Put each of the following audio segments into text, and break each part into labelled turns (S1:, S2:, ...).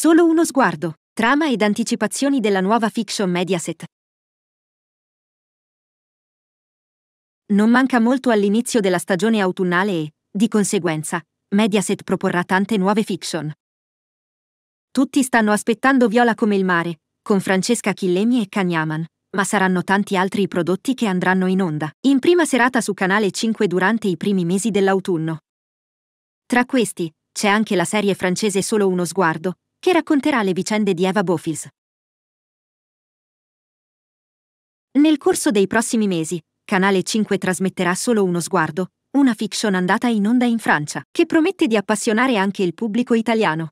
S1: Solo uno sguardo, trama ed anticipazioni della nuova fiction Mediaset. Non manca molto all'inizio della stagione autunnale e, di conseguenza, Mediaset proporrà tante nuove fiction. Tutti stanno aspettando Viola come il mare, con Francesca Chillemi e Cagnaman, ma saranno tanti altri i prodotti che andranno in onda, in prima serata su Canale 5 durante i primi mesi dell'autunno. Tra questi, c'è anche la serie francese Solo uno sguardo, che racconterà le vicende di Eva Bofils. Nel corso dei prossimi mesi, Canale 5 trasmetterà solo uno sguardo, una fiction andata in onda in Francia, che promette di appassionare anche il pubblico italiano.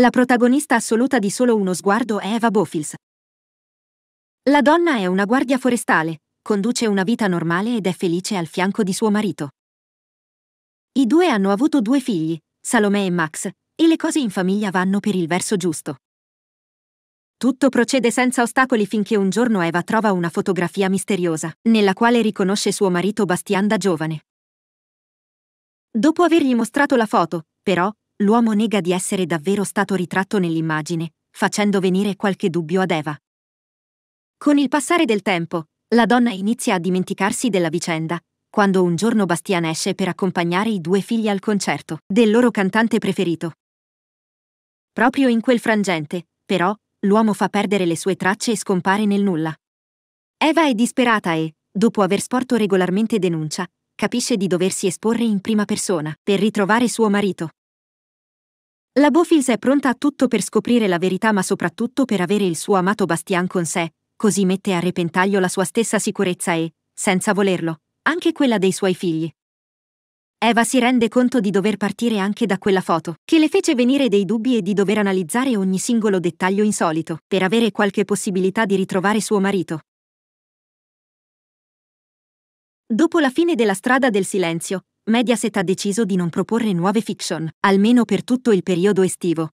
S1: La protagonista assoluta di solo uno sguardo è Eva Bofils. La donna è una guardia forestale, conduce una vita normale ed è felice al fianco di suo marito. I due hanno avuto due figli, Salomè e Max, e le cose in famiglia vanno per il verso giusto. Tutto procede senza ostacoli finché un giorno Eva trova una fotografia misteriosa, nella quale riconosce suo marito Bastian da giovane. Dopo avergli mostrato la foto, però, l'uomo nega di essere davvero stato ritratto nell'immagine, facendo venire qualche dubbio ad Eva. Con il passare del tempo, la donna inizia a dimenticarsi della vicenda, quando un giorno Bastian esce per accompagnare i due figli al concerto del loro cantante preferito. Proprio in quel frangente, però, l'uomo fa perdere le sue tracce e scompare nel nulla. Eva è disperata e, dopo aver sporto regolarmente denuncia, capisce di doversi esporre in prima persona per ritrovare suo marito. La Bofils è pronta a tutto per scoprire la verità ma soprattutto per avere il suo amato Bastian con sé, così mette a repentaglio la sua stessa sicurezza e, senza volerlo, anche quella dei suoi figli. Eva si rende conto di dover partire anche da quella foto, che le fece venire dei dubbi e di dover analizzare ogni singolo dettaglio insolito, per avere qualche possibilità di ritrovare suo marito. Dopo la fine della strada del silenzio, Mediaset ha deciso di non proporre nuove fiction, almeno per tutto il periodo estivo.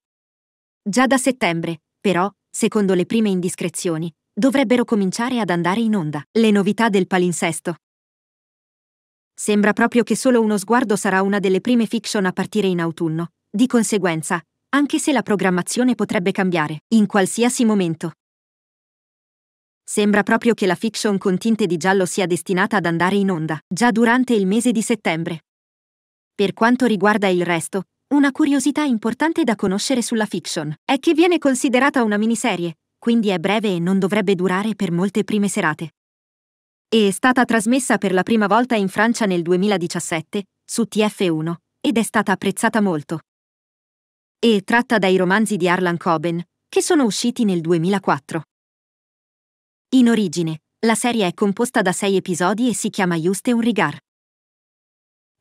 S1: Già da settembre, però, secondo le prime indiscrezioni, dovrebbero cominciare ad andare in onda le novità del palinsesto. Sembra proprio che solo uno sguardo sarà una delle prime fiction a partire in autunno. Di conseguenza, anche se la programmazione potrebbe cambiare, in qualsiasi momento. Sembra proprio che la fiction con tinte di giallo sia destinata ad andare in onda, già durante il mese di settembre. Per quanto riguarda il resto, una curiosità importante da conoscere sulla fiction è che viene considerata una miniserie, quindi è breve e non dovrebbe durare per molte prime serate e è stata trasmessa per la prima volta in Francia nel 2017 su TF1 ed è stata apprezzata molto. E tratta dai romanzi di Arlan Coben, che sono usciti nel 2004. In origine, la serie è composta da sei episodi e si chiama Juste un Rigar.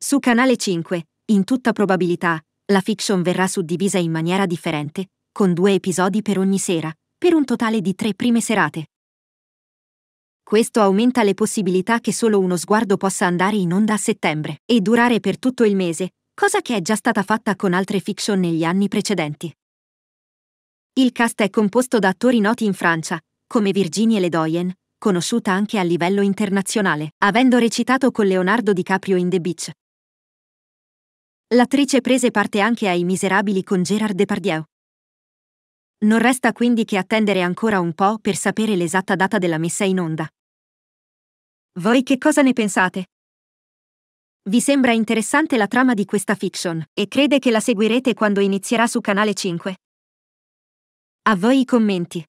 S1: Su Canale 5, in tutta probabilità, la fiction verrà suddivisa in maniera differente, con due episodi per ogni sera, per un totale di tre prime serate. Questo aumenta le possibilità che solo uno sguardo possa andare in onda a settembre e durare per tutto il mese, cosa che è già stata fatta con altre fiction negli anni precedenti. Il cast è composto da attori noti in Francia, come Virginie Ledoyen, conosciuta anche a livello internazionale, avendo recitato con Leonardo DiCaprio in The Beach. L'attrice prese parte anche ai Miserabili con Gerard Depardieu, non resta quindi che attendere ancora un po' per sapere l'esatta data della messa in onda. Voi che cosa ne pensate? Vi sembra interessante la trama di questa fiction e crede che la seguirete quando inizierà su Canale 5? A voi i commenti.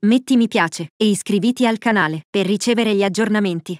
S1: Metti mi piace e iscriviti al canale per ricevere gli aggiornamenti.